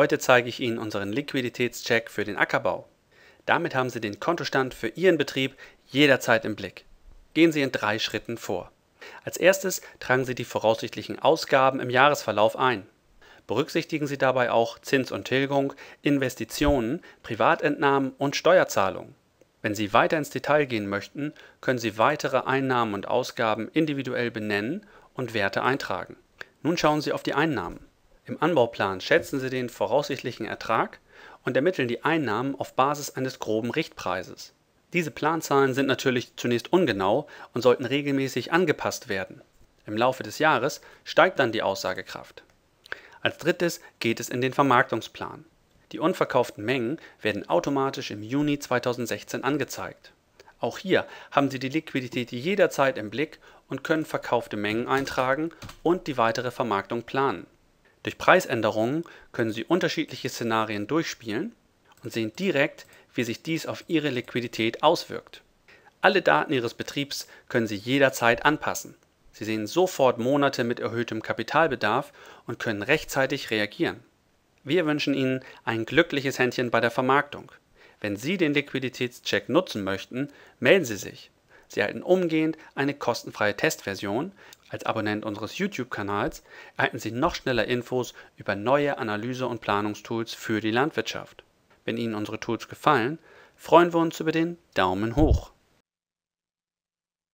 Heute zeige ich Ihnen unseren Liquiditätscheck für den Ackerbau. Damit haben Sie den Kontostand für Ihren Betrieb jederzeit im Blick. Gehen Sie in drei Schritten vor. Als erstes tragen Sie die voraussichtlichen Ausgaben im Jahresverlauf ein. Berücksichtigen Sie dabei auch Zins und Tilgung, Investitionen, Privatentnahmen und Steuerzahlungen. Wenn Sie weiter ins Detail gehen möchten, können Sie weitere Einnahmen und Ausgaben individuell benennen und Werte eintragen. Nun schauen Sie auf die Einnahmen. Im Anbauplan schätzen sie den voraussichtlichen Ertrag und ermitteln die Einnahmen auf Basis eines groben Richtpreises. Diese Planzahlen sind natürlich zunächst ungenau und sollten regelmäßig angepasst werden. Im Laufe des Jahres steigt dann die Aussagekraft. Als drittes geht es in den Vermarktungsplan. Die unverkauften Mengen werden automatisch im Juni 2016 angezeigt. Auch hier haben Sie die Liquidität jederzeit im Blick und können verkaufte Mengen eintragen und die weitere Vermarktung planen. Durch Preisänderungen können Sie unterschiedliche Szenarien durchspielen und sehen direkt, wie sich dies auf Ihre Liquidität auswirkt. Alle Daten Ihres Betriebs können Sie jederzeit anpassen. Sie sehen sofort Monate mit erhöhtem Kapitalbedarf und können rechtzeitig reagieren. Wir wünschen Ihnen ein glückliches Händchen bei der Vermarktung. Wenn Sie den Liquiditätscheck nutzen möchten, melden Sie sich. Sie erhalten umgehend eine kostenfreie Testversion. Als Abonnent unseres YouTube-Kanals erhalten Sie noch schneller Infos über neue Analyse- und Planungstools für die Landwirtschaft. Wenn Ihnen unsere Tools gefallen, freuen wir uns über den Daumen hoch.